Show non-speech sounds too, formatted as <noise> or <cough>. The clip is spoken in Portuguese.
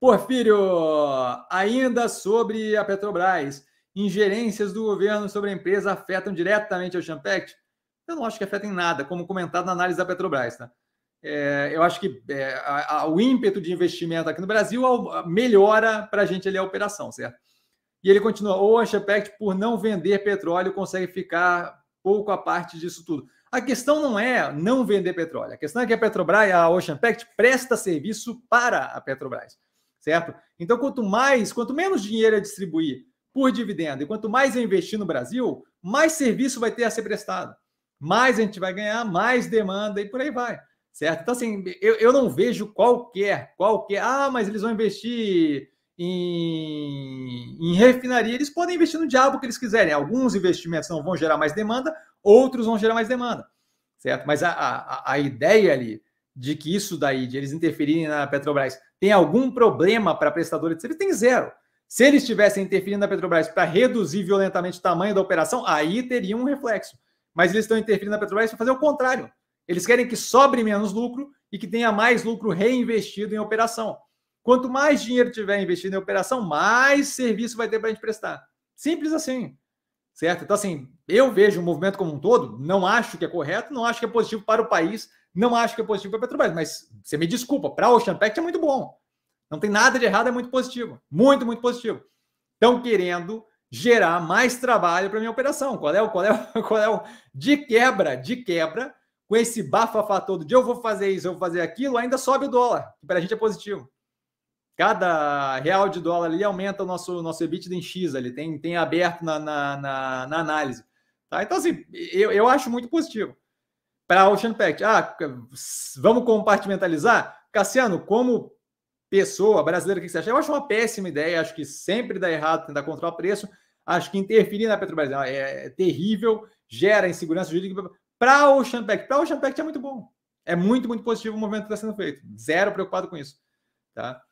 Porfírio, ainda sobre a Petrobras, ingerências do governo sobre a empresa afetam diretamente o Champect? Eu não acho que afetem nada, como comentado na análise da Petrobras. Tá? É, eu acho que é, a, a, o ímpeto de investimento aqui no Brasil é melhora para a gente ali a operação, certo? E ele continua, ou a Champect, por não vender petróleo, consegue ficar pouco a parte disso tudo. A questão não é não vender petróleo, a questão é que a Petrobras, a Ocean Pact, presta serviço para a Petrobras certo? Então, quanto mais, quanto menos dinheiro é distribuir por dividendo e quanto mais eu é investir no Brasil, mais serviço vai ter a ser prestado. Mais a gente vai ganhar, mais demanda e por aí vai, certo? Então, assim, eu, eu não vejo qualquer, qualquer, ah, mas eles vão investir em, em refinaria, eles podem investir no diabo que eles quiserem. Alguns investimentos não vão gerar mais demanda, outros vão gerar mais demanda, certo? Mas a, a, a ideia ali de que isso daí, de eles interferirem na Petrobras, tem algum problema para prestadores de serviço? Tem zero. Se eles estivessem interferindo na Petrobras para reduzir violentamente o tamanho da operação, aí teria um reflexo. Mas eles estão interferindo na Petrobras para fazer o contrário. Eles querem que sobre menos lucro e que tenha mais lucro reinvestido em operação. Quanto mais dinheiro tiver investido em operação, mais serviço vai ter para a gente prestar. Simples assim certo? Então, assim, eu vejo o movimento como um todo, não acho que é correto, não acho que é positivo para o país, não acho que é positivo para a Petrobras, mas você me desculpa, para o Ocean Pact é muito bom. Não tem nada de errado, é muito positivo. Muito, muito positivo. Estão querendo gerar mais trabalho para minha operação. Qual é o qual é o, <laughs> qual é o de quebra, de quebra, com esse bafafá todo de eu vou fazer isso, eu vou fazer aquilo, ainda sobe o dólar, que para a gente é positivo cada real de dólar ali aumenta o nosso, nosso EBITDA em X ali, tem, tem aberto na, na, na, na análise. Tá? Então, assim, eu, eu acho muito positivo. Para a Ocean Pact, ah, vamos compartimentalizar? Cassiano, como pessoa brasileira, o que você acha? Eu acho uma péssima ideia, acho que sempre dá errado tentar controlar o preço, acho que interferir na Petrobras é, é, é terrível, gera insegurança jurídica. Para a Ocean Pact, para a Ocean Pact é muito bom. É muito, muito positivo o movimento que está sendo feito. Zero preocupado com isso. Tá?